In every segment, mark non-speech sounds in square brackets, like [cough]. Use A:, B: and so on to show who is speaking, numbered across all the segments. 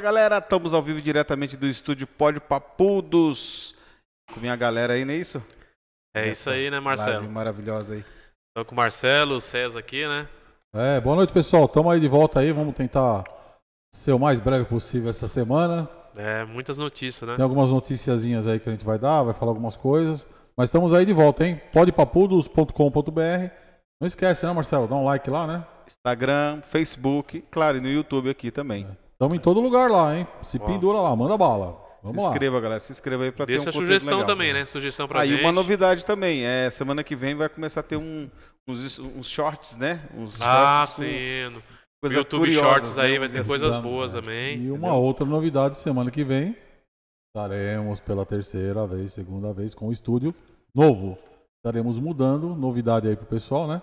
A: Fala galera, estamos ao vivo diretamente do estúdio Pode Papudos. Com minha galera aí,
B: não é isso? É isso aí, né, Marcelo? Live maravilhosa aí. Estou com o Marcelo, o César aqui, né?
C: É, boa noite, pessoal. Estamos aí de volta aí. Vamos tentar ser o mais breve possível essa semana. É, muitas notícias, né? Tem algumas noticiazinhas aí que a gente vai dar, vai falar algumas coisas. Mas estamos aí de volta, hein? podepapudos.com.br. Não esquece, né, Marcelo? Dá um like lá, né?
A: Instagram, Facebook, claro, e no YouTube aqui também. É.
C: Estamos em todo lugar lá, hein? Se pendura lá, manda bala. Vamos se lá.
A: inscreva, galera. Se inscreva aí para ter um Deixa a conteúdo sugestão legal. também, né? Sugestão pra Aí ah, gente. uma novidade também. É, semana que vem vai começar a ter um, uns, uns shorts, né? Uns Ah, sim. coisa YouTube Shorts né? aí vai ter coisas assim. boas né? também. E
B: uma
C: outra novidade semana que vem. Estaremos pela terceira vez, segunda vez, com o estúdio novo. Estaremos mudando. Novidade aí pro pessoal, né?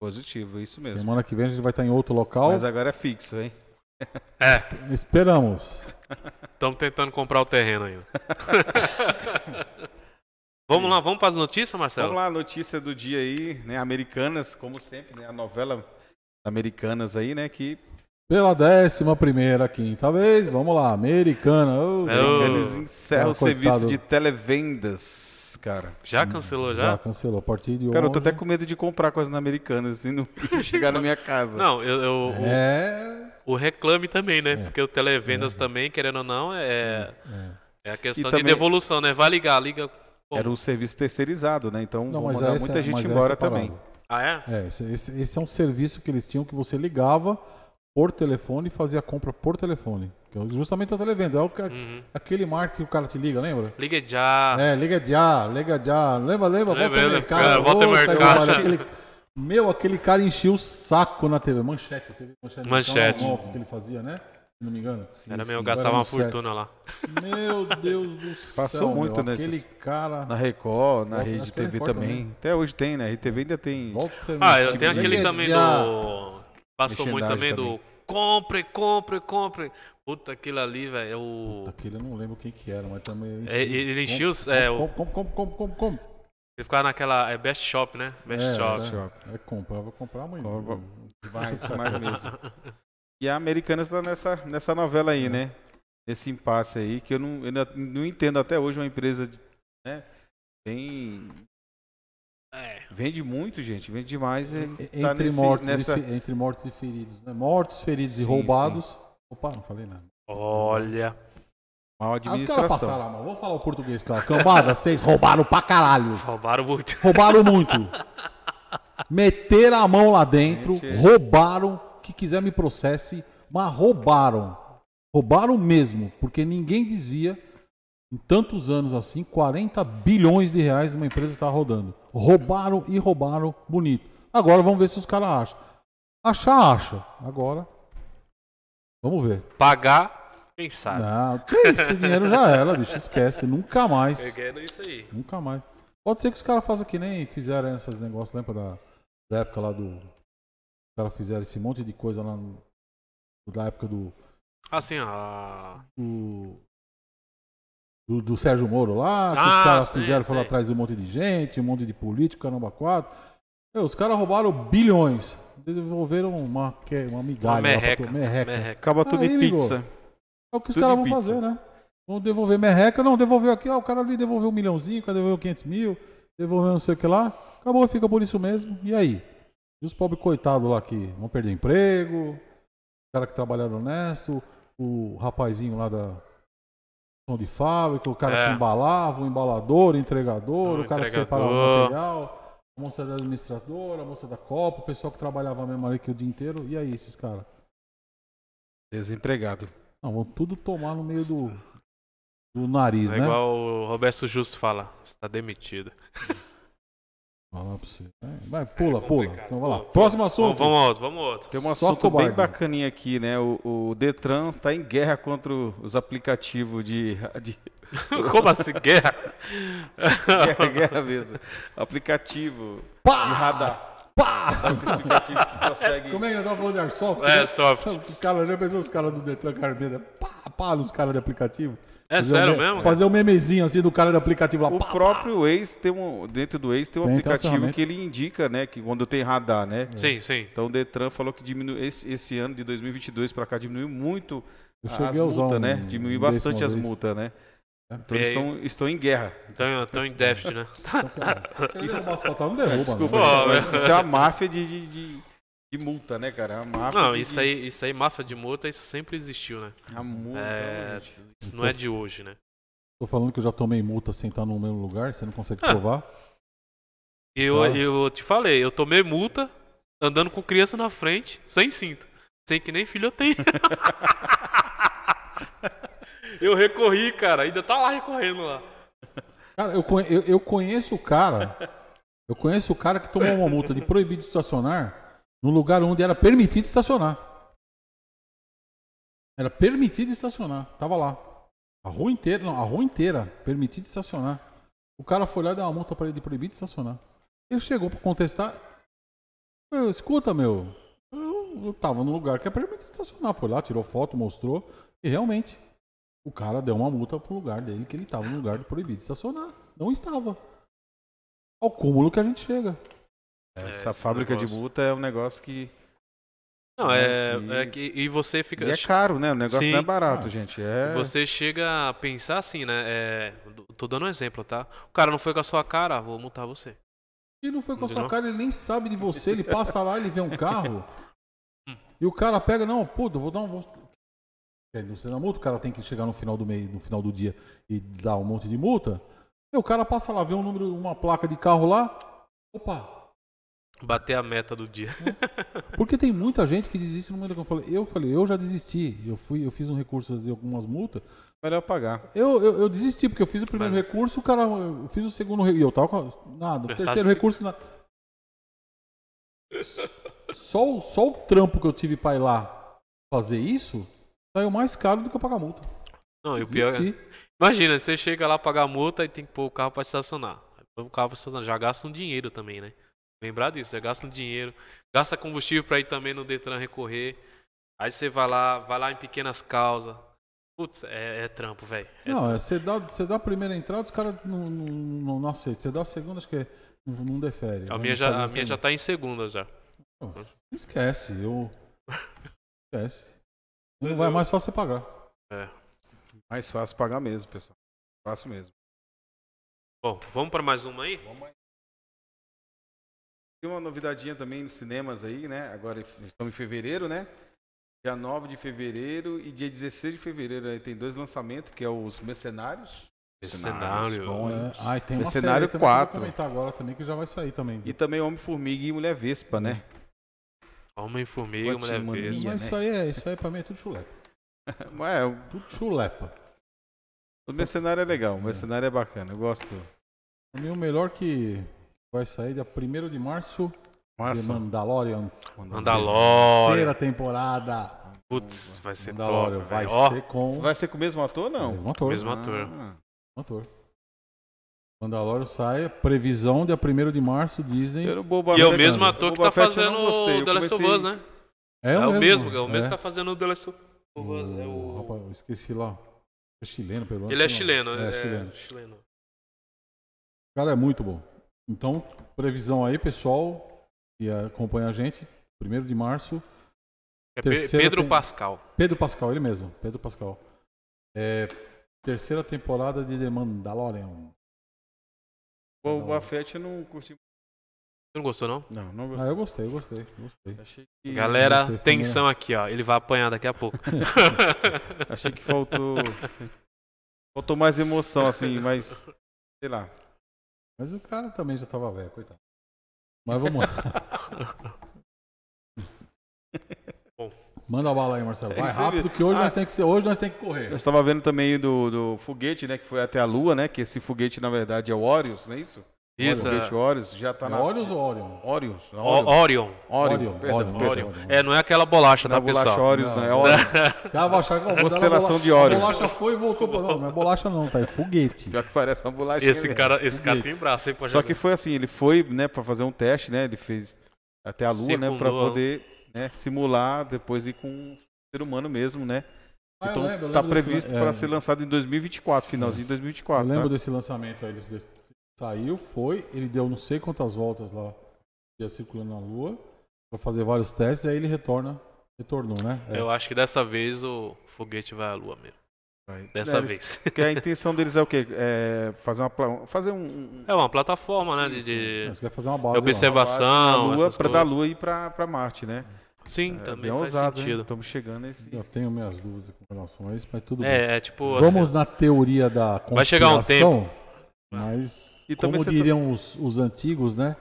C: Positivo, isso mesmo. Semana que vem a gente vai estar em outro local. Mas agora é fixo, hein? É. Esperamos.
B: Estamos tentando comprar o terreno ainda. [laughs] vamos lá, vamos para as notícias, Marcelo? Vamos
A: lá, notícia do dia aí, né? Americanas, como sempre, né? A novela Americanas aí, né? Que
C: pela décima primeira quinta vez, vamos lá, americana. Oh, é, Eles encerram é, o serviço coitado. de
A: televendas, cara. Já
B: cancelou, já? Já
A: cancelou, a partir de Cara, hoje... eu tô até com medo de comprar coisas na americanas e não
B: [laughs] chegar na minha casa. Não, eu... eu... É o reclame também, né? É. Porque o televendas é. também, querendo ou não, é, Sim, é. é a questão também... de devolução, né? Vai ligar, liga. Era
A: um serviço terceirizado, né? Então não, mas mandar muita gente embora é também.
B: Ah, é?
C: É, esse, esse, esse, é um serviço que eles tinham que você ligava por telefone e fazia a compra por telefone. É justamente o televendas É o, uhum. aquele marketing que o cara te liga, lembra?
B: Liga já. É,
C: liga já, liga já. Lembra, lembra? lembra volta lembra, mercado. Cara, volta, volta tá mercado. Meu, aquele cara encheu o saco na TV. Manchete, TV Manchete. Manchete. Um que ele fazia, né?
B: Se não me engano. Sim, Era sim, meu, gastava uma fortuna lá.
C: Meu Deus do [laughs] céu. Passou muito meu, nesses, aquele cara. Na
A: Record, na Volta, Rede é TV Record também. também. Até hoje tem, né? A RTV ainda tem. Volta, ah, eu tenho aquele também
B: do. Passou muito também, também do. Compre, compre, compre. Puta, aquilo ali, velho. É o... Puta, aquele eu não lembro quem que era, mas também. Enchi... É, ele encheu os. É, o... Compre, compre, compre, compre, compre. Você ficava naquela. É Best Shop, né? É, best é, Shop.
C: É, é comprar, vou comprar amanhã.
A: Compra. [laughs] mais mesmo. [laughs] E a Americanas está nessa, nessa novela aí, é. né? Nesse impasse aí, que eu não, eu não entendo até hoje uma empresa de, né? bem é. Vende muito, gente, vende demais. É, tá entre, nesse, mortos nessa... e,
C: entre mortos e feridos, né? Mortos, feridos sim, e roubados. Sim. Opa, não falei nada. Olha. Mal administração. Ah, os caras passaram mal. Vou falar o português, cara. É cambada, vocês roubaram pra
B: caralho. Roubaram muito. Roubaram
C: muito. Meteram a mão lá dentro, Gente. roubaram. Que quiser me processe, mas roubaram. Roubaram mesmo, porque ninguém desvia em tantos anos assim 40 bilhões de reais de uma empresa está rodando. Roubaram e roubaram bonito. Agora vamos ver se os caras acham. Achar, acha. Agora. Vamos ver.
B: Pagar quem sabe? Não, que esse dinheiro já era, bicho. Esquece, nunca mais. Pegando isso aí. Nunca
C: mais. Pode ser que os caras façam que nem fizeram esses negócios, lembra da, da época lá do. Os caras fizeram esse monte de coisa lá no, da época do.
B: Assim, ó. Do,
C: do, do Sérgio Moro lá, que ah, os caras fizeram, foram atrás de um monte de gente, um monte de político, caramba, quatro. Meu, os caras roubaram bilhões. Devolveram uma, uma migalha. Uma merreca. Pra, merreca. Acaba tudo aí, em pizza. É o que os caras vão pizza. fazer, né? Vão devolver merreca, não, devolveu aqui, ó, o cara ali devolveu um milhãozinho, cara devolveu 500 mil, devolveu não sei o que lá. Acabou, fica por isso mesmo. E aí? E os pobres coitados lá que vão perder emprego, o cara que trabalharam honesto, o rapazinho lá da de fábrica, o cara é. que embalava, o embalador, o entregador, o, o cara entregador. que separava o material, a moça da administradora, a moça da Copa, o pessoal que trabalhava mesmo ali que o dia inteiro. E aí, esses caras?
B: Desempregado. Não, vão
C: tudo tomar no meio do, do nariz, é né?
B: Igual o Roberto Justo fala, está demitido. Falar pra você. É,
C: vai, pula, é pula. Então, vai lá. Próximo assunto.
A: Vamos, vamos outro, vamos outro. Tem um assunto bem bacaninha aqui, né? O, o, Detran tá em guerra contra os aplicativos de. de... [laughs] Como assim? Guerra? [laughs] guerra, guerra mesmo. Aplicativo Pá! de radar. Pá! Como é que
C: eu tava falando de Airsoft? É, né? soft. Os caras, já pensou os caras do Detran Carmeda? Pá, pá, nos caras de aplicativo. É fazer sério um, mesmo? Fazer um memezinho assim do cara do aplicativo lá. O pá, próprio ex Waze
A: tem um. Dentro do Waze tem um tem tá aplicativo que ele indica, né? Que quando tem radar, né? É. Sim, sim. Então o Detran falou que diminuiu. Esse, esse ano de 2022 para cá diminuiu muito eu as multas, né? um né? Diminuiu bastante as multas, né? Né? Então eles estão, estão em guerra.
B: Estão, estão em déficit, né? Isso o Maspatá não tá derruba, é, Desculpa, não. Né? Isso é a
A: máfia de, de, de,
B: de multa, né, cara? É não, de, isso, aí, isso aí, máfia de multa, isso sempre existiu, né? É a multa. É, isso não é de hoje, né?
C: Tô falando que eu já tomei multa sem estar no mesmo lugar, você não consegue ah. provar?
B: Eu, eu te falei, eu tomei multa andando com criança na frente, sem cinto. Sem que nem filho eu tenha. [laughs] Eu recorri, cara. Ainda tá lá recorrendo lá.
C: Cara, eu, eu, eu conheço o cara. Eu conheço o cara que tomou uma multa de proibido de estacionar no lugar onde era permitido estacionar. Era permitido estacionar. Tava lá. A rua inteira, não, a rua inteira, permitido estacionar. O cara foi lá e deu uma multa pra ele de proibido de estacionar. Ele chegou para contestar. Eu, escuta, meu, eu, eu tava no lugar que é permitido estacionar. Foi lá, tirou foto, mostrou. E realmente, o cara deu uma multa pro lugar dele, que ele tava no lugar proibido de estacionar. Não estava. Ao cúmulo que a gente chega. É, Essa é, fábrica negócio... de
A: multa é um negócio
B: que. Não, é. é, que... é que, e você fica. E é caro, né? O negócio Sim. não é barato, ah. gente. É... Você chega a pensar assim, né? É... Tô dando um exemplo, tá? O cara não foi com a sua cara, ah, vou multar você.
C: Ele não foi com a sua cara, ele nem sabe de você, ele passa lá, ele vê um carro. [laughs] Hum. e o cara pega, não, puta, vou dar um que é indústria da multa, o cara tem que chegar no final do mês, no final do dia e dar um monte de multa. E o cara passa lá, vê um número, uma placa de carro lá, opa!
B: Bater a meta do dia.
C: [laughs] Porque tem muita gente que desiste no momento que eu falei, eu falei, eu já desisti. Eu fui, eu fiz um recurso de algumas multas.
A: Melhor pagar.
C: Eu, eu, eu desisti, porque eu fiz o primeiro Mas... recurso, o cara. Eu fiz o segundo e eu tava com. Nada. O terceiro assim. recurso. Nada. Só, só o trampo que eu tive pra ir lá fazer isso, saiu mais caro do que eu pagar multa.
B: Não, e o pior é... Imagina, você chega lá pagar multa e tem que pôr o carro para estacionar. o carro pra estacionar. Já gasta um dinheiro também, né? Lembrar disso, já gasta um dinheiro. Gasta combustível para ir também no Detran recorrer. Aí você vai lá, vai lá em pequenas causas. Putz, é, é trampo, velho.
C: É não, É, você, dá, você dá a primeira entrada, os caras não, não, não, aceitam. Você dá a segunda, acho que é, não, não defere. A, né? minha já, a minha já
B: tá em segunda já. Oh,
C: esquece, eu. [laughs] esquece. Não vai mais só você pagar.
B: É.
A: Mais fácil pagar mesmo, pessoal. Fácil mesmo. Bom, vamos para mais
B: uma aí? Vamos aí.
A: Tem uma novidadinha também nos cinemas aí, né? Agora é estamos em fevereiro, né? Dia 9 de fevereiro e dia 16 de fevereiro aí tem dois lançamentos, que é os Mercenários. Mercenário. Bom, é. Ah, e tem Mercenário uma série 4. Também, vou
C: comentar agora também que já vai sair também.
A: E também Homem-Formiga e Mulher Vespa, né? Homem, formiga, mulher presa. Mas né? isso
C: aí é, isso aí pra mim é tudo chulepa.
A: Mas [laughs] é, tudo chulepa. O mercenário é legal, o mercenário é bacana, eu gosto.
C: O meu o melhor que vai sair dia 1 de março. Mandalorian. Mandalorian. Terceira temporada.
B: Putz, vai ser Mandalorian. top, vai véio. ser com. Vai
C: ser com o mesmo ator não? Mesmo ator. Mesmo ator. Ah. ator. Mandalorian sai, previsão dia 1 de março, Disney. Era o Boba e é o mesmo ator que
B: tá fazendo o The Last of Us, né? É, é, é, é, o mesmo, é o mesmo que tá fazendo o The Last of Us. É o... Hum, rapaz, eu esqueci
C: lá. É chileno, pelo menos. Ele é chileno, é, é chileno.
B: chileno. Cara,
C: é muito bom. Então, previsão aí, pessoal, que acompanha a gente, 1 de março.
B: É Pedro tem... Pascal.
C: Pedro Pascal, ele mesmo, Pedro Pascal. É, terceira temporada de The Mandalorian.
A: O não. Buffett não curti. Você
B: não gostou, não? Não,
A: não
C: gostei. Ah, eu gostei, gostei, gostei. Achei
B: que... Galera, gostei, tensão aqui, ó. Ele vai apanhar daqui a pouco. [laughs] Achei que faltou.
A: faltou mais emoção, assim, mas. Sei lá.
C: Mas o cara também já tava velho, coitado. Mas vamos lá. [laughs]
B: Manda a bala aí, Marcelo. Vai rápido que hoje, ah, nós tem que, hoje nós temos que correr.
A: Eu estava vendo também do, do foguete, né? Que foi até a Lua, né? Que esse foguete, na verdade, é o Orius, não é isso?
C: Isso. Foguete Orius é. já tá é na. Orius ou Orion? Orius. É Orion. Orion. Orion. É, não é aquela bolacha, não tá, bolacha pessoal? Orius, não, não é bolacha é [laughs] Constelação de Orion. A bolacha foi e voltou pra. Não, não é bolacha, não, tá? É foguete. Pior que parece uma bolacha. Esse, né? cara, esse cara tem
B: braço, hein, Só jogar. que foi
A: assim, ele foi, né, pra fazer um teste, né? Ele fez até a Lua, Circundou. né? Pra poder né, simular, depois ir com o ser humano mesmo, né? Ah, então lembro, tá previsto para é, ser lançado em 2024, finalzinho de 2024. Eu lembro tá? desse
C: lançamento aí, ele saiu, foi, ele deu não sei quantas voltas lá, ia circulando na Lua para fazer vários testes, aí ele retorna, retornou, né? É.
B: Eu acho que dessa vez o foguete vai à Lua mesmo. Vai. Dessa é, vez.
A: Porque [laughs] a intenção deles é o quê? É fazer uma fazer um
B: é uma plataforma, né? De, Você é. quer fazer uma base, de observação, para da Lua e para Marte,
C: né? Sim, é, também bem faz ousado, sentido. Hein? Estamos chegando nesse. Eu tenho minhas dúvidas com relação a isso, mas tudo é, bem. É, tipo, Vamos assim, na teoria da conspiração. Vai chegar um tempo. Mas, e como tá- diriam tá... os, os antigos, né?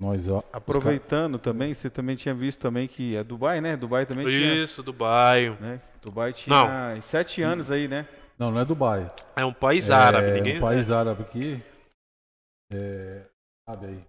C: Nós, ó, Aproveitando
A: também, você também tinha visto também que é Dubai, né? Dubai também Isso, tinha. Isso, Dubai. Né? Dubai tinha não. sete anos aí, né?
C: Não, não é Dubai. É um país árabe, é, ninguém. um país é. árabe que. É, sabe aí.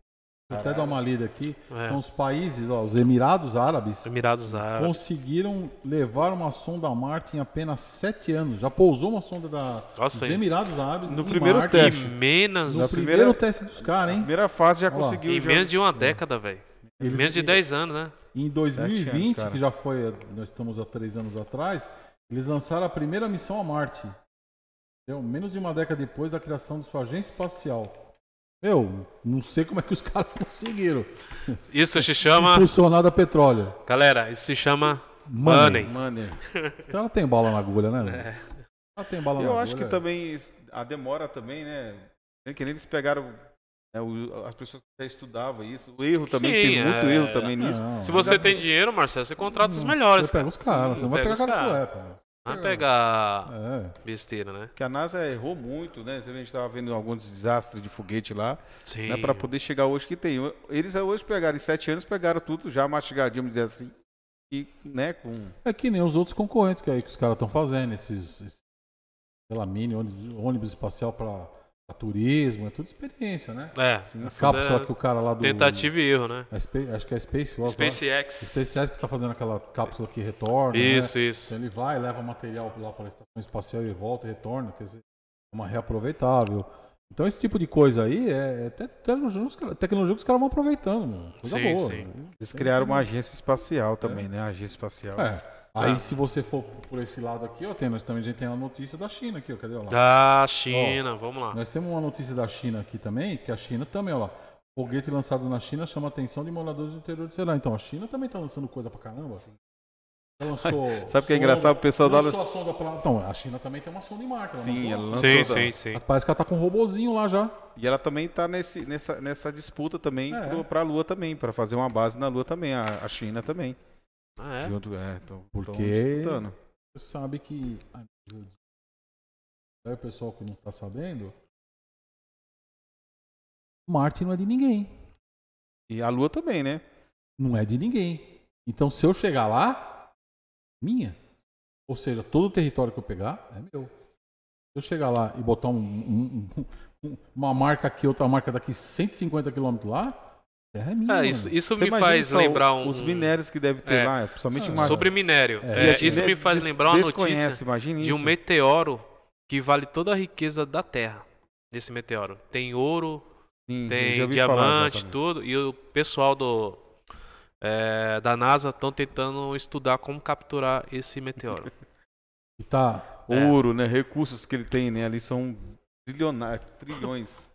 C: Vou até dar uma lida aqui. É. São os países, ó, os Emirados
B: Árabes. Emirados Árabes.
C: Conseguiram levar uma sonda a Marte em apenas sete anos. Já pousou uma sonda da,
B: Nossa, dos Emirados Árabes. No primeiro Marte. teste. Em menos. No primeiro teste dos
C: caras, hein? Primeira fase já conseguiu. Em já... menos de uma
B: década, velho. Em menos de dez anos, né? Em
C: 2020, anos, que já foi, eh, nós estamos há três anos atrás, eles lançaram a primeira missão a Marte. Então, Menos de uma década depois da criação de sua agência espacial. Meu, não sei como é que os [laughs] caras conseguiram.
B: Isso se chama. Funcionar
C: da petróleo.
B: Galera, isso se chama money. money. Os
C: Ela tem bola na agulha, né? É. Ela
B: tem bola Eu na agulha. Eu
A: acho que né? também a demora também, né? É que nem eles pegaram é, o, as pessoas já estudavam isso. O erro também, Sim, tem é, muito erro é, também nisso. Se você tem
B: dinheiro, Marcelo, você contrata os melhores. Você pega os caras, você não vai pegar cara de Vai é. pegar
A: é. besteira, né? Que a NASA errou muito, né? A gente estava vendo alguns desastres de foguete lá. Sim. Né? Para poder chegar hoje que tem. Eles hoje pegaram, em sete anos, pegaram tudo já mastigadinho, dizer assim. E, né, com...
C: É que nem os outros concorrentes que, aí que os caras estão fazendo, esses, pela mini, ônibus, ônibus espacial para turismo, é tudo experiência, né? É. A cápsula é que o cara lá do. Tentativa e erro, né?
B: Space, acho que é SpaceX.
C: Né? SpaceX. SpaceX que está fazendo aquela cápsula que retorna. Né? Isso, né? isso. Então ele vai, leva material lá para a estação espacial e volta e retorna, quer dizer, é uma reaproveitável. Então esse tipo de coisa aí é, até é tecnologia, que os caras vão aproveitando, meu. Coisa sim, boa. Sim. Né? Eles criaram uma agência espacial também, é. né? A agência espacial. É. Aí ah. se você for por esse lado aqui, ó, tem, nós também a gente tem uma notícia da China aqui, ó, cadê? Ó, lá. Da China, ó, vamos lá. Nós temos uma notícia da China aqui também, que a China também, ó lá. Foguete lançado na China chama a atenção de moradores do interior de Ceará. Então a China também tá lançando coisa pra caramba. Lançou [laughs] Sabe o que é engraçado? O pessoal é da. Lançou a sonda pra... Então, a China também tem uma sonda em marca. Sim, ela lançou. Sim, sim, sim. Parece que ela tá com um robozinho lá já.
A: E ela também tá nesse, nessa, nessa disputa também é. pra Lua também, para fazer uma base na Lua também, a, a China também.
C: Ah, é? Junto, é, tô, então, Porque você sabe que a Aí o pessoal que não tá sabendo, Marte não é de ninguém. E a Lua também, né? Não é de ninguém. Então se eu chegar lá, minha. Ou seja, todo o território que eu pegar é meu. Se eu chegar lá e botar um, um, um, uma marca aqui, outra marca daqui 150 quilômetros lá, Terra é minha. Ah, isso, isso me faz lembrar um. Os minérios que deve ter é, lá, principalmente é ah, Sobre minério. É, é isso me faz lembrar uma notícia de um
B: meteoro que vale toda a riqueza da Terra. Nesse meteoro. Tem ouro, Sim, tem diamante, tudo. E o pessoal do. É, da NASA estão tentando estudar como capturar esse meteoro.
C: [laughs] tá. Ouro,
A: né? Recursos que ele tem, né? Ali são
B: trilhões.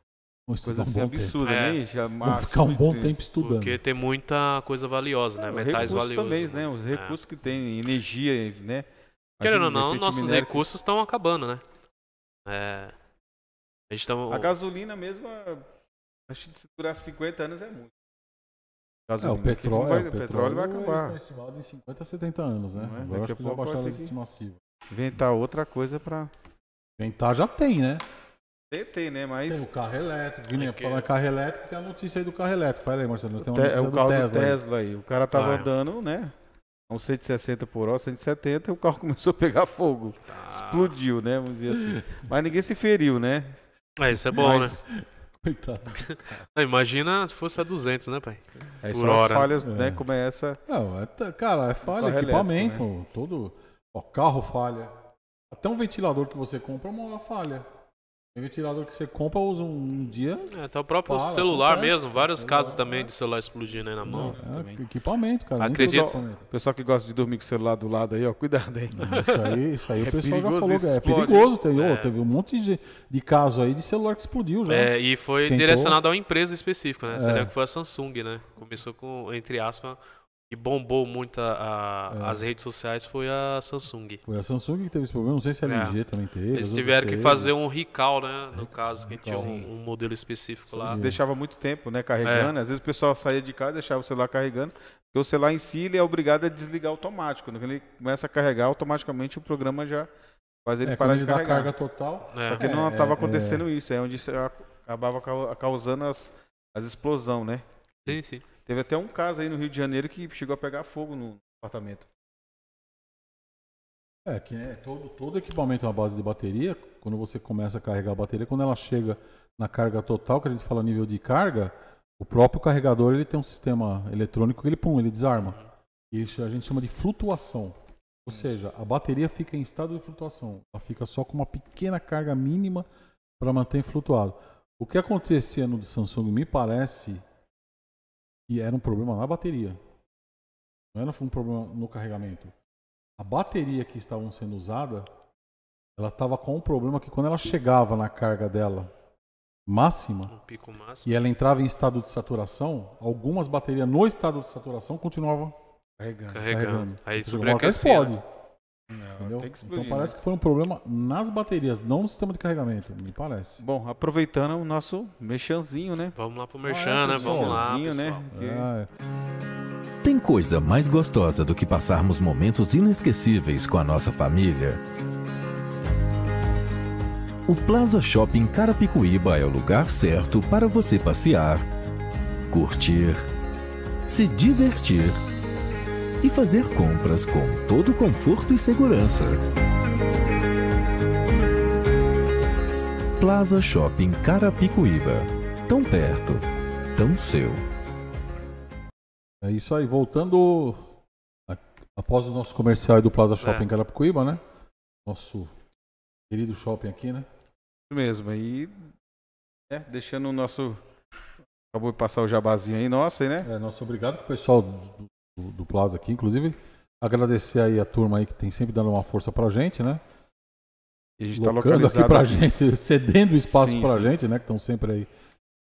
B: Vamos coisa um assim absurda, né? É. Já ficar um bom tempo, tempo estudando. Porque tem muita coisa valiosa, né? É, Metais valiosos. também, né? Os né? recursos
A: é. que tem, energia, né? Querendo ou não, nossos recursos
B: estão que... acabando, né? É... A, gente tá... a
A: gasolina mesmo, acho que se durar 50 anos é muito. Gasolina, é, o petróleo, vai, é, o petróleo, vai acabar. Eles estão
C: estimados em 50 70 anos, né? é? Agora Daqui acho que já baixaram as estimativas. Inventar outra coisa pra. Inventar já tem, né? TT, né? Mas. Tem o carro elétrico, Guiné, que... falando carro elétrico, tem a notícia aí do carro elétrico. Fala aí, Marcelo, tem uma notícia é o carro do Tesla, do Tesla aí. aí. O cara tava ah, andando,
A: né? A uns 160 por hora, 170, e o carro [laughs] começou a pegar fogo. Tá. Explodiu, né? Vamos dizer assim. Mas ninguém se feriu, né? mas é, isso é bom, Mas... né?
B: Coitado. [laughs] Ah, imagina se fosse a 200, né, pai? É,
C: por hora. as falhas, né, é. né? Como é essa. Não, é, cara, é falha, equipamento, elétrico, né? todo. Ó, carro falha. Até um ventilador que você compra, é uma hora falha. Tem ventilador que você compra, usa um, um dia.
B: É, até o próprio para, celular acontece, mesmo, vários celular, casos é. também é. de celular explodindo aí na mão.
C: É, equipamento, cara. Acredito. Pessoal,
A: pessoal que gosta de dormir com o celular do lado aí, ó, cuidado aí. Não, isso aí, isso aí o é pessoal já falou, é
C: perigoso. Teve, ó, é. teve um monte de, de caso aí de celular que explodiu já. É, e foi Esquentou. direcionado
B: a uma empresa específica, né? Seria que foi a Samsung, né? Começou com, entre aspas, bombou muito a, a, é. as redes sociais foi a Samsung. Foi
C: a Samsung que teve esse problema, não sei se a LG é. também
B: teve. Eles tiveram que teve. fazer um recall, né? No caso, que tinha um, um, modelo específico lá. Eles deixavam
A: muito tempo, né? Carregando. É. Às vezes o pessoal saía de casa e deixava o celular carregando. Porque o celular em si ele é obrigado a desligar automático. Quando né, ele começa a carregar, automaticamente o programa já faz ele é, parar de carregar. carga total. É. Só que não estava é, acontecendo isso. É onde acabava causando as, as explosões, né? Sim, sim. Teve até um caso aí no Rio de Janeiro que chegou a pegar fogo no apartamento.
C: É, que né, todo, todo equipamento é uma base de bateria. Quando você começa a carregar a bateria, quando ela chega na carga total, que a gente fala nível de carga, o próprio carregador ele tem um sistema eletrônico que ele pum, ele desarma. Isso a gente chama de flutuação. Ou hum. seja, a bateria fica em estado de flutuação. Ela fica só com uma pequena carga mínima para manter flutuado. O que acontecia no Samsung, me parece, que era um problema na bateria. Não era um problema no carregamento. A bateria que estava sendo usada, ela estava com um problema que quando ela chegava na carga dela máxima, um
B: pico máximo. e
C: ela entrava em estado de saturação, algumas baterias no estado de saturação continuavam
B: carregando. carregando. carregando. Aí sobreaquecia. Então explodir, então parece né?
C: que foi um problema nas baterias, não no sistema de carregamento, me parece. Bom, aproveitando o nosso mexanzinho,
A: né? Vamos lá pro mexan, ah, é, né? Vamos lá, né? Que...
C: Ah, é. Tem coisa mais gostosa do que passarmos momentos inesquecíveis com a nossa família? O Plaza Shopping Carapicuíba é o lugar certo para você passear, curtir, se divertir
B: e fazer
A: compras com todo conforto e segurança.
C: Plaza Shopping Carapicuíba. Tão perto, tão seu. É isso aí, voltando após o nosso comercial do Plaza é. Shopping é. Carapicuíba, né? Nosso querido shopping aqui, né? Isso mesmo, aí é, deixando o nosso. Acabou de
A: passar o jabazinho aí, nossa, aí, né?
C: É, nosso obrigado pro pessoal do do, Plaza aqui. Inclusive, agradecer aí a turma aí que tem sempre dando uma força pra gente, né? E a gente tá Locando tá aqui pra aqui. gente, [laughs] cedendo espaço sim, pra sim. gente, né? Que estão sempre aí.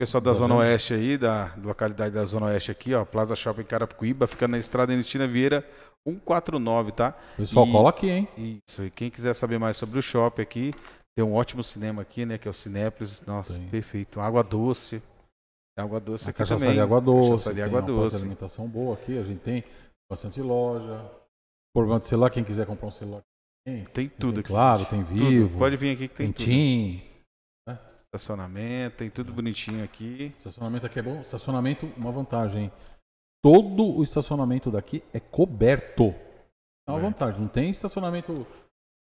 A: Pessoal da Zona Oeste aí, da localidade da Zona Oeste aqui, ó, Plaza Shopping Carapicuíba, fica na estrada Ernestina Vieira 149, tá? Pessoal, e, cola aqui, hein? Isso, e quem quiser saber mais sobre o shopping aqui, tem um ótimo cinema aqui, né, que é o Cinépolis, nossa, tem. perfeito, água doce,
C: Água doce a aqui cachaçaria Água doce, cachaçaria água doce. Tem alimentação boa aqui, a gente tem bastante loja. Problema de celular, quem quiser comprar um celular. Tem, tem tudo tem, aqui. Claro, tem vivo. Tudo. Pode vir aqui que tem, tem
A: tudo. Né? Estacionamento, tem tudo é. bonitinho aqui.
C: Estacionamento aqui é bom. Estacionamento, uma vantagem. Todo o estacionamento daqui é coberto. É uma vantagem. Não tem estacionamento.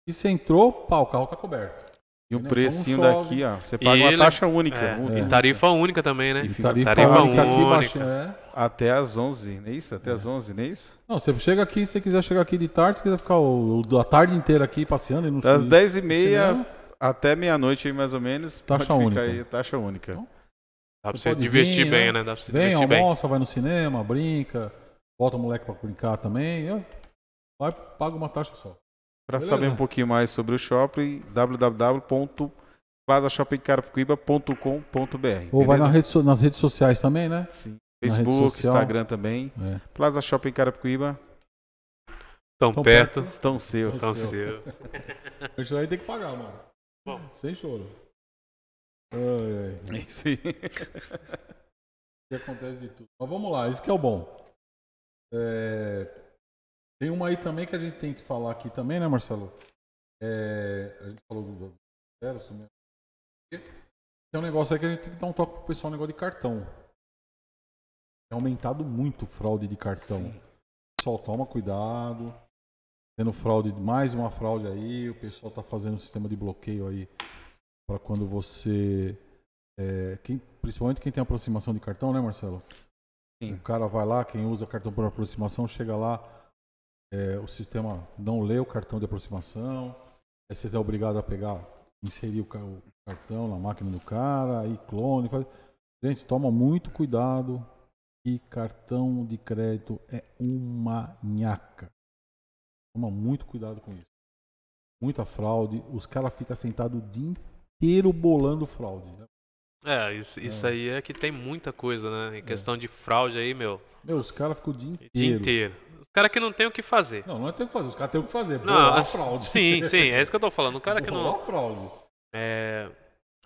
C: E você entrou, pá, o carro tá coberto. E o então precinho então, daqui, ó, você paga e uma taxa única. É. única. E
B: tarifa única também, né? Filho? Tarifa, tarifa única. única. Aqui, baixo,
A: é. Até às 11, não é isso? Até às 11, não é isso?
C: Não, você chega aqui, se você quiser chegar aqui de tarde, se quiser ficar o, o, a tarde inteira aqui passeando e não chega. Das 10 e meia
A: até meia-noite, mais ou menos. Taxa única. Aí, taxa única. Então, Dá pra você, se divertir vir,
C: bem, né? né? Dá pra você Vem, divertir almoça, bem. vai no cinema, brinca, bota o moleque pra brincar também. Vai, paga uma taxa só. Para saber um
A: pouquinho mais sobre o shopping, www.plazashoppingcarapicuíba.com.br. Ou vai na rede,
C: nas redes sociais também, né? Sim. Facebook, Instagram
B: também. É.
A: Plaza Shopping Carapicuíba.
B: Tão, tão perto, perto, Tão seu. Tão, tão seu.
C: [laughs] A gente vai ter que pagar, mano. Bom. Sem choro. Ai, ai. Isso aí. que acontece de tudo. Mas vamos lá, isso que é o bom. É, tem uma aí também que a gente tem que falar aqui também, né, Marcelo? É, a gente falou do verso mesmo. Né? Tem um negócio aí que a gente tem que dar um toque pro pessoal, um negócio de cartão. É aumentado muito fraude de cartão. Sim. Pessoal, toma cuidado. Tendo fraude, mais uma fraude aí. O pessoal tá fazendo um sistema de bloqueio aí para quando você. É, quem, principalmente quem tem aproximação de cartão, né, Marcelo? Sim. O cara vai lá, quem usa cartão por aproximação, chega lá é, o sistema não lê o cartão de aproximação, aí você é obrigado a pegar, inserir o, o, cartão na máquina do cara, aí clone. Faz... Gente, toma muito cuidado e cartão de crédito é uma nhaca. Toma muito cuidado com isso. Muita fraude, os caras ficam sentados o dia inteiro bolando fraude. Né?
B: É, isso, isso é. aí é que tem muita coisa, né? Em é. questão é. de fraude aí, meu.
C: Meu, os caras ficam o dia inteiro. Dia
B: inteiro. Os caras que não tem o que fazer.
C: Não, não é tem o que fazer, os caras têm o que fazer. Não, a assim, fraude. Sim, sim, é isso
B: que eu tô falando. O cara que não. fraude. É.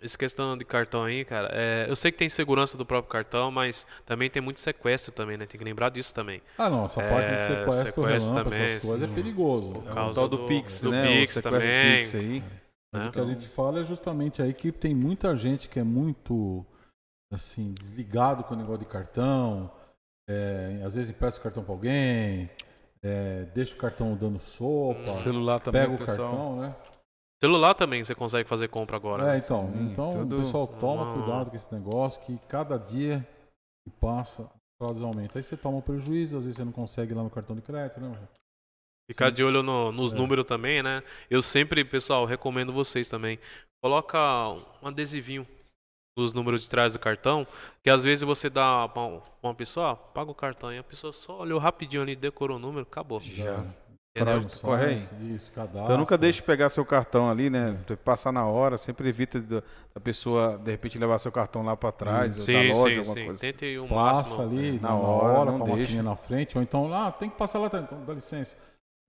B: Essa questão de cartão aí, cara, é, eu sei que tem segurança do próprio cartão, mas também tem muito sequestro também, né? Tem que lembrar disso também. Ah, não, essa é, parte de sequestro, sequestro relâmpago, também, essas coisas é perigoso. Por é o tal do, do Pix, do né? Pix também. Pix aí. Mas né? o que a gente
C: fala é justamente aí que tem muita gente que é muito assim desligado com o negócio de cartão, é, às vezes empresta o cartão para alguém, é, deixa o cartão dando sopa, hum. celular também, pega o pessoal... cartão,
B: né? Celular também você consegue fazer compra agora. É, né? então, então tudo... o pessoal hum. toma cuidado com
C: esse negócio que cada dia que passa, o fraudes aumentam. Aí você toma um prejuízo, às vezes você não consegue ir lá no cartão de crédito, né?
B: Ficar Sim. de olho no, nos é. números também, né? Eu sempre, pessoal, recomendo vocês também. Coloca um adesivinho nos números de trás do cartão, que às vezes você dá pra uma pessoa, paga o cartão, e a pessoa só olhou rapidinho ali, decorou o número, acabou. Já. Corre aí. Isso, Então nunca
A: deixe pegar seu cartão ali, né? Passar na hora, sempre evita a pessoa, de repente, levar seu cartão lá para trás, sim, ou da
C: loja, sim, alguma sim. coisa. um assim. Passa máximo, ali, é. na, na hora, hora, não com a maquininha na frente, ou então lá, ah, tem que passar lá, então dá licença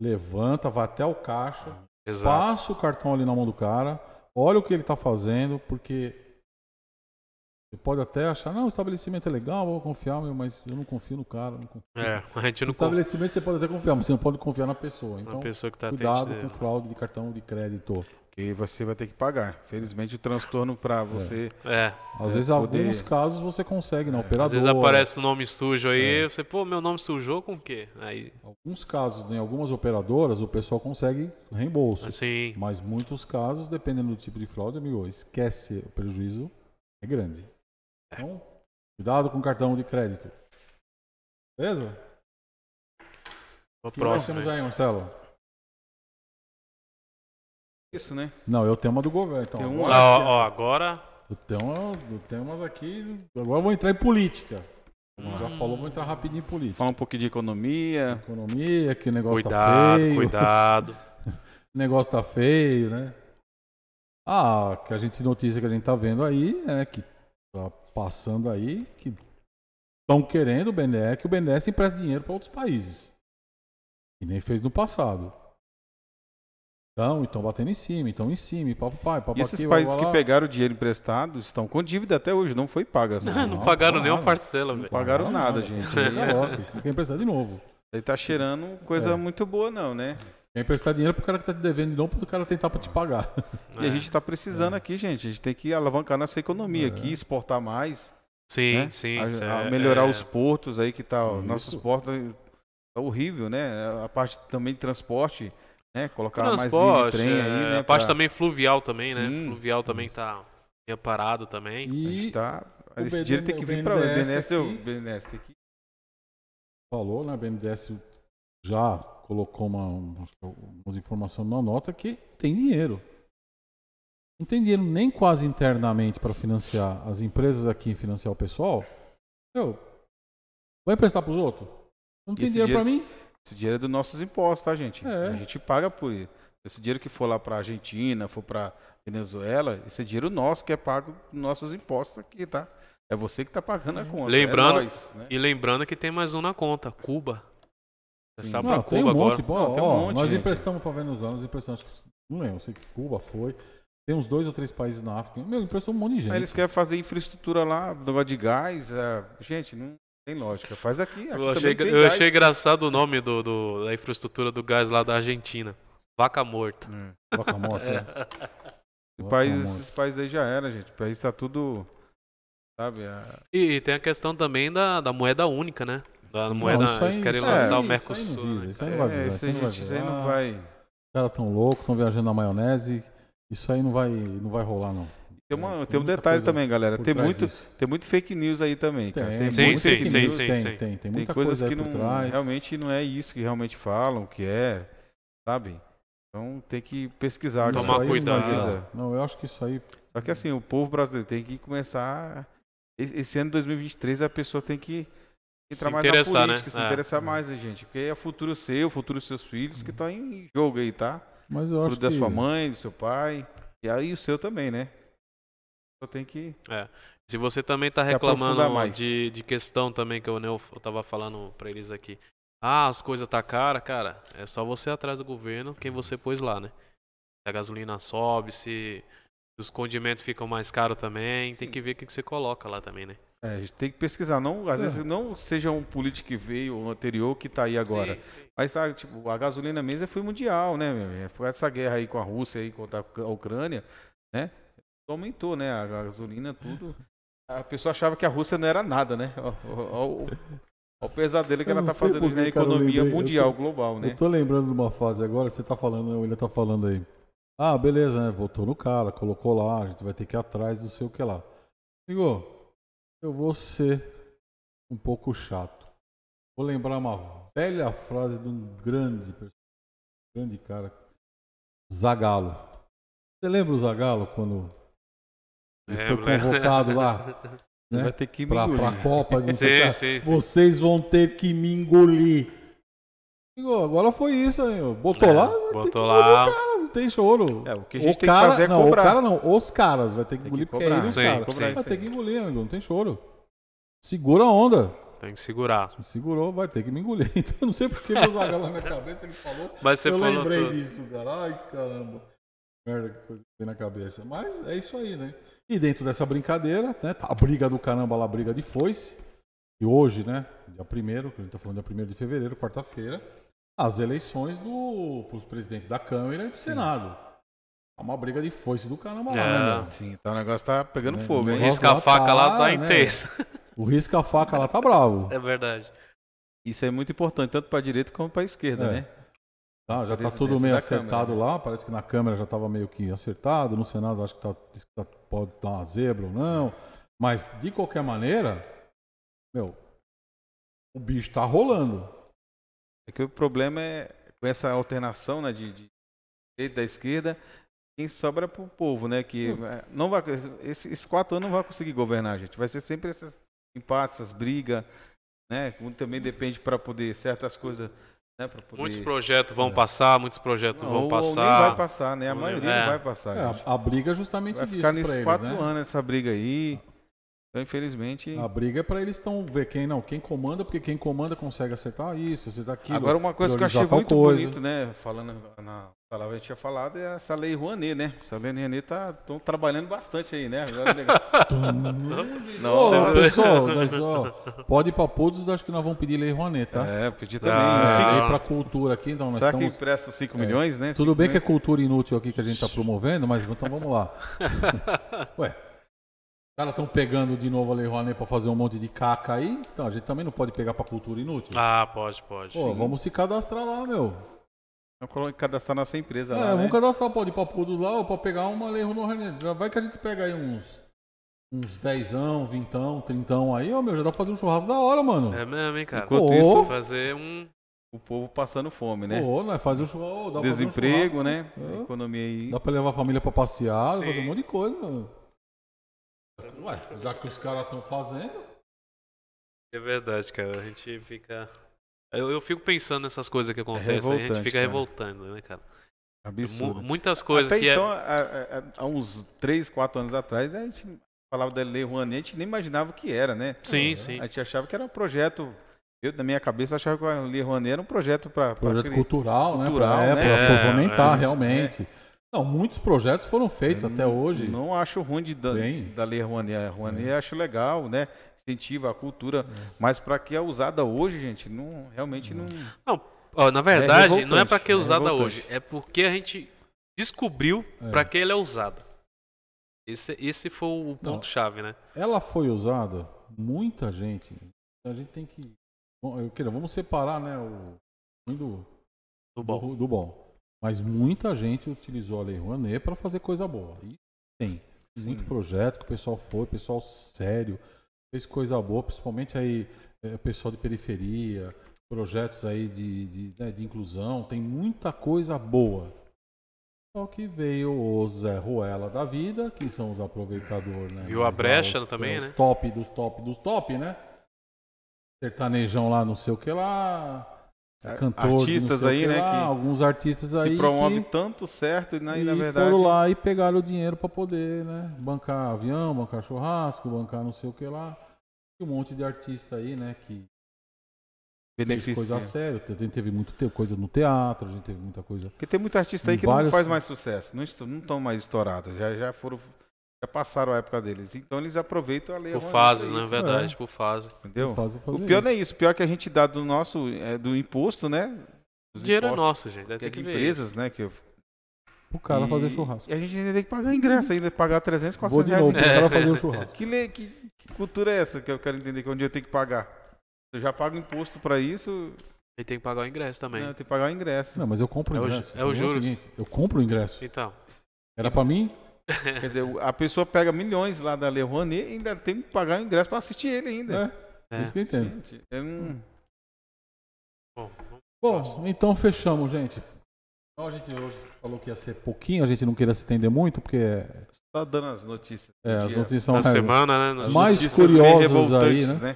C: levanta, vai até o caixa, ah, Exato. passa o cartão ali na mão do cara, olha o que ele está fazendo, porque você pode até achar, não, o estabelecimento é legal, vou confiar, mas eu não confio no cara. Confio. É, a gente não no estabelecimento você pode até confiar, mas você não pode confiar na pessoa. Então, pessoa tá cuidado com fraude de cartão de crédito que você vai ter que pagar. Felizmente o transtorno para é. você. É. é. Às vezes é, poder... alguns casos você consegue na né? é. operadora. Às vezes aparece
B: o nome sujo aí, é. você, pô, meu nome sujou com o quê? Aí... Alguns
C: casos, em algumas operadoras, o pessoal consegue reembolso. Ah, sim. Mas muitos casos, dependendo do tipo de fraude, amigo, esquece, o prejuízo é grande. É. Então, cuidado com o cartão de crédito. Beleza?
B: O que próximo, nós temos aí,
C: Marcelo? isso, né? Não, é o tema do governo. Então, Tem um agora, ó, ó, agora. umas aqui. Agora eu vou entrar em política. Como hum. já falou, vou entrar rapidinho em política. Fala um pouquinho de economia. Economia, que o negócio tá cuidado, tá feio. Cuidado, o [laughs] negócio tá feio, né? Ah, que a gente notícia que a gente tá vendo aí, é né, que tá passando aí, que estão querendo o BNDES, que o BNDES empresta dinheiro para outros países. E nem fez no passado. Então, então batendo em cima, então em cima, papo pai, papo E esses aqui, países que
A: pegaram o dinheiro emprestado estão com dívida até hoje, não foi paga. Assim. Não, não, não, pagaram nenhuma
C: parcela, velho. Não pagaram nada, nada gente. É. Tem que emprestar de
A: novo. Aí tá cheirando coisa é.
C: muito boa, não, né? que emprestar dinheiro pro cara que tá te devendo não pro cara tentar pra te pagar.
A: É. E a é. gente tá precisando é. aqui, gente. A gente tem que alavancar nossa economia aqui, é. exportar mais. Sim, né? sim. A, a melhorar os portos aí que tá. Ó, nossos portos tá horrível, né? A parte também de transporte né? Colocar mais linha de trem aí, é, né? A parte pra...
B: também fluvial também, né? Sim, né? Fluvial também tá meio parado também. E a gente tá... Esse dinheiro tem que
A: vir para o BNDES. O BNDES, aqui... o BNDES tem que...
C: Falou, né? A BNDES já colocou uma, umas informações na nota que tem dinheiro. Não tem dinheiro nem quase internamente para financiar as empresas aqui, financiar o pessoal. Eu, vai emprestar para os outros? Não tem dinheiro para mim? Esse dinheiro
A: é dos nossos impostos, tá, gente? É. A gente paga por isso. Esse dinheiro que for lá para Argentina, for para Venezuela, esse é dinheiro nosso que é pago dos nossos impostos aqui, tá? É você que tá pagando a é. conta. Lembrando, é nós,
B: né? E lembrando que tem mais um na conta, Cuba. Você sabe não, Cuba um monte, agora. Bom, não, ó, um monte, nós gente.
C: emprestamos para Venezuela, nós emprestamos, não lembro, sei que Cuba foi. Tem uns dois ou três países na África. Meu, emprestou um monte de
A: gente. Aí eles querem fazer infraestrutura lá, negócio de gás. É... Gente, não tem lógica, faz aqui. aqui eu achei, eu achei
B: engraçado o nome do, do, da infraestrutura do gás lá da Argentina. Vaca morta. É, vaca morta,
A: é. [laughs] país, esses países aí já era, gente. O país tá tudo. Sabe? A...
B: E, e, tem a questão também da, da moeda única, né? Da moeda. Aí, eles querem lançar é, o Mercosul. Isso aí não vai né? é, Isso aí
A: não ah, vai. Os
C: caras tão loucos, tão viajando na maionese. Isso aí não vai, não vai rolar, não. Tem, uma, tem, um detalhe também, galera. Tem muito,
A: tem muito fake news aí também, tem, cara. Tem, sim, muito sim, fake sim, news, sim, tem, sim. Tem, tem, muita tem coisas coisa que não, trás. realmente não é isso que realmente falam, que é, sabe? Então tem que pesquisar. Isso tomar cuidado. Não, não, eu acho que isso aí... Só que assim, o povo brasileiro tem que começar... Esse ano de 2023 a pessoa tem que entrar se mais interessar, na né? política, né? se é. interessar mais, né, gente? Porque é o futuro seu, o futuro dos seus filhos que está em jogo aí, tá? Mas eu o futuro acho da que... sua mãe, do seu pai, e aí o seu também, né?
B: Só tem que. É. Se você também está reclamando de, de questão também que eu, eu, tava falando para eles aqui. Ah, as coisas tá cara, cara. É só você atrás do governo quem você pôs lá, né? Se a gasolina sobe, se os condimentos ficam mais caros também, Sim. tem que ver o que, você coloca lá também, né? É, a gente
A: tem que pesquisar. Não, às é. vezes não seja um político que veio o anterior que está aí agora. Sim, sim. Mas tá, tipo, a gasolina mesmo é foi mundial, né? É por essa guerra aí com a Rússia aí contra a Ucrânia, né? aumentou, né? A gasolina, tudo. A pessoa achava que a Rússia não era nada, né? Olha o pesadelo que eu ela tá fazendo porque, na cara, economia lembrei, mundial, tô, global, né? Eu tô
C: lembrando de uma fase agora, você tá falando, ele tá falando aí. Ah, beleza, né? Votou no cara, colocou lá, a gente vai ter que ir atrás, não sei o que lá. Igor, eu vou ser um pouco chato. Vou lembrar uma velha frase de um grande, grande cara, Zagalo. Você lembra o Zagalo quando ele é, foi convocado lá. [laughs] Né? Vai ter que me pra, engolir. Pra Copa, não sei sim, Vocês sim. vão ter que me engolir. Agora foi isso aí, botou é, lá,
B: botou lá. Cara, não
C: tem choro. É, o que a gente o tem que fazer é não, é cobrar. O cara não, os caras vai ter que engolir, porque é ele sim, cara. Cobrar, vai ter que engolir, amigo, não tem choro. Segura a onda.
B: Tem que segurar. Segurou, vai ter que me engolir. [laughs] Então eu não sei porque meu zagal na minha [laughs] cabeça
C: ele falou. Mas você eu falou lembrei tudo. disso, cara. Ai, caramba. Merda, que coisa que veio na cabeça. Mas é isso aí, né? E dentro dessa brincadeira, né, tá a briga do caramba lá, a briga de foice, e hoje, né, dia 1 que a gente tá falando dia 1 de fevereiro, quarta-feira, as eleições do pros presidente da Câmara e do Senado. É uma briga de foice
B: do caramba lá, né, é.
C: Sim, então o negócio tá pegando
A: Né, fogo, o risco a faca
B: lá tá né? intenso.
C: O risco a faca lá tá bravo.
B: [laughs] É verdade.
A: Isso é muito importante, tanto para a direita como para a esquerda, É. né?
C: Tá, já está tudo meio acertado câmera, né? lá, parece que na Câmara já estava meio que acertado, no Senado acho que tá, tá pode dar tá uma zebra ou não, mas de qualquer maneira, meu, o bicho está rolando.
A: É que o problema é com essa alternação né, de, direita da esquerda, quem sobra é para o povo, né? Que hum. é, não vai, esses quatro anos não vai conseguir governar, gente. Vai ser sempre essas impasses, brigas, né? Também depende para poder certas coisas né, poder... Muitos
B: projetos vão é. passar, muitos projetos não, vão ou, passar. Ou nem vai passar, né? A maioria é. vai passar. É, a, a, briga
A: é justamente vai disso. Ficar nesses quatro né? anos essa briga aí. Então, infelizmente. A briga
C: é para eles estão ver quem não, quem comanda, porque quem comanda consegue acertar isso, acertar aquilo. Agora, uma coisa que eu achei muito coisa. bonito,
A: né? Falando na palavra que tinha falado, é essa lei Rouanet, né? Essa lei Rouanet tá tão trabalhando bastante aí, né? Agora é [laughs] não, pessoal, mas,
C: pode ir para todos, acho que nós vamos pedir lei Rouanet, tá? É, pedir também. Ah, né? para cultura aqui, então. Nós Será estamos... que empresta 5 é. milhões, é. né? Tudo bem milhões? que é cultura inútil aqui que a gente está promovendo, mas então vamos lá. [laughs] Ué, caras estão pegando de novo a Lei Rouanet para fazer um monte de caca aí. Então, a gente também não pode pegar para cultura inútil. Ah, pode, pode. Pô, sim. vamos se cadastrar lá, meu. Vamos cadastrar nossa empresa é, lá. É, vamos né? cadastrar, pode ir para Pudos lá ou para pegar uma Lei Rouanet. Já vai que a gente pega aí uns. Uns dezão, vintão, trintão aí, ó, meu, já dá pra fazer um churrasco da hora, mano. É mesmo, hein, cara. Enquanto oh. isso,
B: fazer um. O povo passando
A: fome,
C: né? Pô, né? Fazer um churrasco. Desemprego, um churrasco, né? É. Economia aí. Dá pra levar a família pra passear, fazer um monte de coisa, mano. Ué, já que os caras estão fazendo.
B: É verdade, cara. A gente fica. Eu, eu fico pensando nessas coisas que é acontecem, é a gente fica cara. revoltando, né, cara? Absurdo. M muitas coisas Até que então,
A: é... há, há uns 3, 4 anos atrás, a gente falava da Lei Rouanet, a gente nem imaginava o que era, né? Sim, é, sim. A gente achava que era um projeto eu, na minha cabeça, achava que a Lei Rouanet era um projeto para. Projeto né? pra, cultural, né? Cultural, né? É, fomentar, é, é. realmente.
C: É. Não, muitos projetos foram feitos Eu até
A: não, hoje. Não acho ruim de, da, da Lei Rouanet. A Rouanet é. acho legal, né? Incentiva a cultura. É. Mas para que é usada hoje, gente, não, realmente não.
B: Não, ó, na é verdade, é não é para que é, é usada hoje. É porque a gente descobriu é. para que ela é usada. Esse, esse foi o ponto-chave, né?
C: Ela foi usada, muita gente.
B: A gente tem que.
C: Eu queria, vamos separar, né? O ruim do, do bom. Do, do bom. Mas muita gente utilizou a Lei Rouanet para fazer coisa boa. E tem Sim. muito projeto que o pessoal foi, pessoal sério, fez coisa boa, principalmente aí é, pessoal de periferia, projetos aí de, de, né, de inclusão, tem muita coisa boa. Só que veio o Zé Ruela da vida, que são os aproveitadores, né? Viu a brecha também, né? os né? Top dos top dos top, né? Sertanejão lá, não sei o que lá. Cantor, artistas aí, né? Lá, alguns artistas se aí. Se promove que,
A: tanto certo, né, e, na verdade. Foram lá
C: e pegaram o dinheiro para poder, né? Bancar avião, bancar churrasco, bancar não sei o que lá. E um monte de artista aí, né? Que Beneficia. coisa séria. A gente teve muito te coisa no teatro, a gente teve muita coisa. Porque tem muito artista aí que vários... não faz mais
A: sucesso, não estão mais estourados, já, já foram já passaram a época deles. Então eles aproveitam a lei. Por fase, na né? verdade, é. por fase. Entendeu? Por fase, o pior isso. É não é isso. O pior é que a gente dá do nosso, é, do imposto, né? dinheiro é nosso, gente. Deve que é que empresas, né? Que eu...
C: O cara e... fazer churrasco. E
A: a gente ainda tem que pagar ingresso, ainda pagar 300, 400 Vou de novo, reais. É. fazer o churrasco. Que, le... que, que cultura é essa que eu quero entender? Que onde eu tenho que pagar? Eu já pago imposto para isso. E tem que pagar o ingresso também. Não, tem que pagar o ingresso. Não, mas eu compro o é ingresso. É o, então, é o juros. É o seguinte,
C: eu compro o ingresso. Então. Era para mim,
A: Quer dizer, a pessoa pega milhões lá da Le Rouanet e ainda tem que pagar o ingresso para assistir ele ainda. É, é. isso que eu entendo.
C: É um... Bom, Bom, então fechamos, gente. Então, a gente hoje falou que ia ser pouquinho, a gente não queria se estender muito, porque... Só é- tá dando as notícias. É, as notícias são... Da semana, né? As mais curiosas aí, né? né?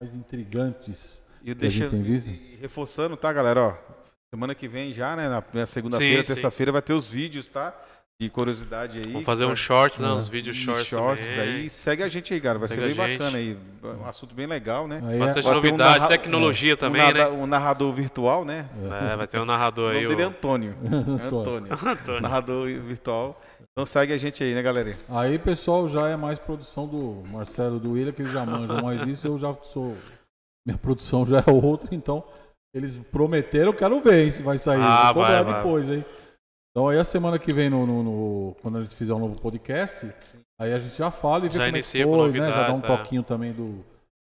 C: Mais intrigantes. E deixando, e
A: reforçando, tá, galera? Ó, semana que vem já, né? Na segunda-feira, terça-feira, vai ter os vídeos, tá? de curiosidade aí. Vamos fazer uns né? um shorts, né? É. Uns vídeos shorts. shorts aí. Segue a gente aí, cara. Vai Segue ser bem bacana aí. Um assunto bem legal, né? Aí, é. Bastante novidade, um tecnologia é. também, um né? Um narrador virtual, né? É, vai ter um narrador aí. O nome dele é [laughs] Antônio. Antônio. [laughs] Antônio. narrador virtual. Então segue a gente aí, né, galera?
C: Aí, pessoal, já é mais produção do Marcelo do William, que ele já manja mais [laughs] isso. Eu já sou. Minha produção já é outra, então eles prometeram, quero ver hein, se vai sair. Ah, Vou vai, vai. depois, hein? Então aí a semana que vem, no, no, no quando a gente fizer um novo podcast, Sim. aí a gente já fala e vê já como é que foi, né? Já dá um é. toquinho também do,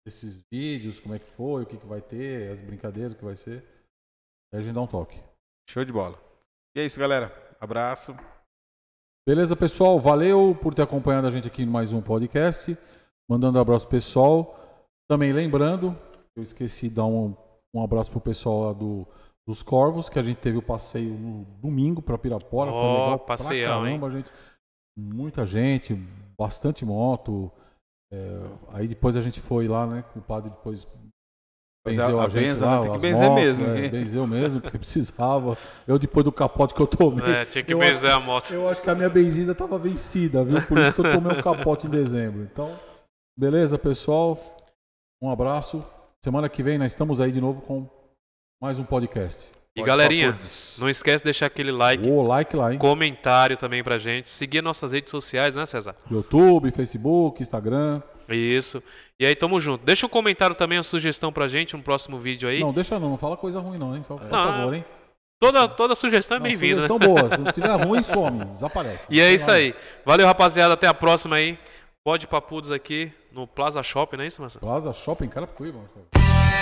C: desses vídeos, como é que foi, o que, que vai ter, as brincadeiras o que vai ser. Aí a gente dá um toque. Show de bola.
A: E é isso, galera. Abraço.
C: Beleza, pessoal? Valeu por ter acompanhado a gente aqui em mais um podcast. Mandando um abraço pessoal. Também lembrando, eu esqueci de dar um, um abraço pro pessoal lá do dos Corvos, que a gente teve o passeio no domingo para Pirapora. Oh, foi legal passeão, pra caramba, hein? gente. Muita gente, bastante moto. É, aí depois a gente foi lá, né? O padre depois benzeu a, a, gente benza, lá, né? tem que benzer motos, mesmo. É, benzeu mesmo, porque [laughs] precisava. Eu depois do capote que eu tomei. É, tinha que benzer acho,
B: a moto. Eu acho que a minha
C: benzida estava vencida, viu? Por isso que eu tomei um capote em dezembro. Então, beleza, pessoal? Um abraço. Semana que vem nós estamos aí de novo com mais um podcast.
B: E Pode galerinha, não esquece de deixar aquele like. like lá, hein? Comentário também pra gente. Seguir nossas redes sociais, né, César?
C: YouTube, Facebook, Instagram.
B: Isso. E aí, tamo junto. Deixa um comentário também, uma sugestão pra gente, um próximo vídeo aí. Não, deixa
C: não, não fala coisa ruim não, hein? Por não, favor, hein?
B: Toda, toda sugestão é bem-vinda. Né? Sugestão boa. Se [laughs] tiver ruim,
C: some, desaparece. E é isso aí.
B: Valeu, rapaziada. Até a próxima aí. Pode papudos aqui no Plaza Shopping, não é isso, Marcelo?
C: Plaza Shopping, cara por Marcelo.